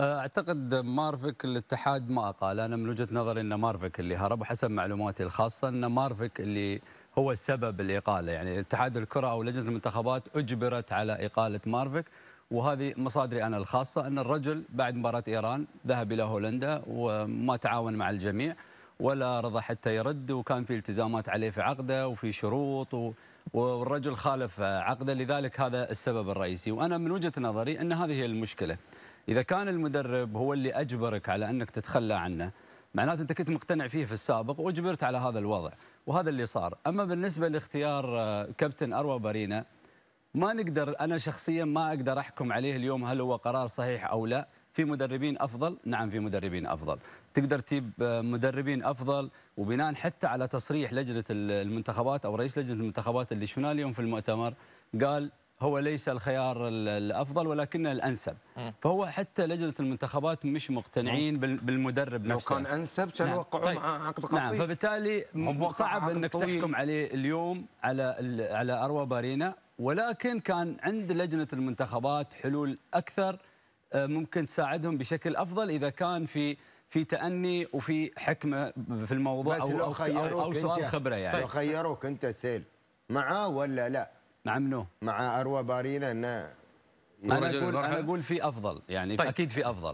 اعتقد مارفك الاتحاد ما اقال انا من وجهه نظري ان مارفك اللي هرب وحسب معلوماتي الخاصه ان مارفك اللي هو السبب الاقاله يعني اتحاد الكره او لجنه المنتخبات اجبرت على اقاله مارفك وهذه مصادري انا الخاصه ان الرجل بعد مباراه ايران ذهب الى هولندا وما تعاون مع الجميع ولا رضى حتى يرد وكان في التزامات عليه في عقده وفي شروط و... والرجل خالف عقده لذلك هذا السبب الرئيسي وانا من وجهه نظري ان هذه هي المشكله إذا كان المدرب هو اللي أجبرك على أنك تتخلى عنه معناته أنت كنت مقتنع فيه في السابق وأجبرت على هذا الوضع وهذا اللي صار أما بالنسبة لاختيار آه، كابتن أروى بارينا ما نقدر أنا شخصيا ما أقدر أحكم عليه اليوم هل هو قرار صحيح أو لا في مدربين أفضل نعم في مدربين أفضل تقدر تجيب آه، مدربين أفضل وبناء حتى على تصريح لجنة المنتخبات أو رئيس لجنة المنتخبات اللي شفناه اليوم في المؤتمر قال هو ليس الخيار الافضل ولكنه الانسب فهو حتى لجنه المنتخبات مش مقتنعين بالمدرب لو نفسه لو كان انسب كان نعم. وقعوا طيب. مع عقد نعم، قصير نعم فبالتالي صعب انك طويل. تحكم عليه اليوم على على اروى بارينا ولكن كان عند لجنه المنتخبات حلول اكثر آه، ممكن تساعدهم بشكل افضل اذا كان في في تأني وفي حكمة في الموضوع بس أو, لو خيروك أو, أو سؤال خبرة يعني لو خيروك أنت سيل معاه ولا لا مع منو؟ مع اروى بارينا انه انا اقول انا اقول في افضل يعني طيب. اكيد في افضل